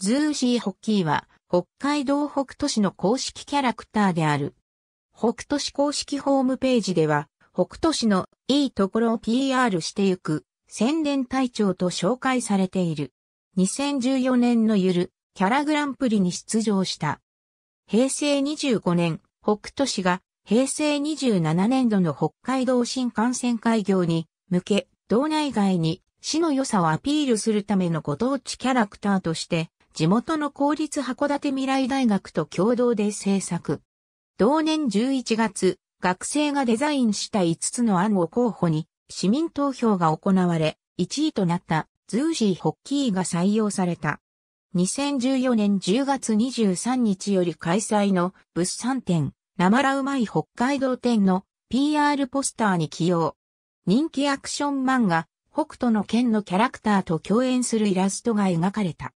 ズーシーホッキーは、北海道北斗市の公式キャラクターである。北斗市公式ホームページでは、北斗市のいいところを PR してゆく、宣伝隊長と紹介されている。2014年のゆる、キャラグランプリに出場した。平成25年、北斗市が平成27年度の北海道新幹線開業に向け、道内外に市の良さをアピールするためのご当地キャラクターとして地元の公立函館未来大学と共同で制作。同年11月、学生がデザインした5つの案を候補に市民投票が行われ、1位となったズーシーホッキーが採用された。2014年10月23日より開催の物産展、生らうまい北海道展の PR ポスターに起用。人気アクション漫画、北斗の剣のキャラクターと共演するイラストが描かれた。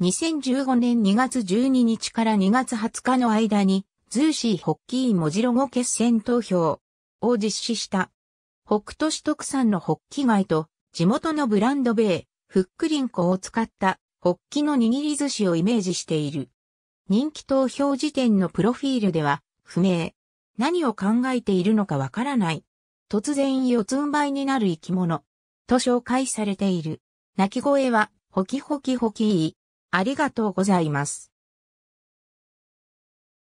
2015年2月12日から2月20日の間に、ズーシーホッキー文字ロゴ決選投票を実施した。北都市特産のホッキ貝と地元のブランド米、フックリンコを使ったホッキの握り寿司をイメージしている。人気投票時点のプロフィールでは不明。何を考えているのかわからない。突然四つん這いになる生き物。と紹介されている。鳴き声は、ホキホキホキー。ありがとうございます。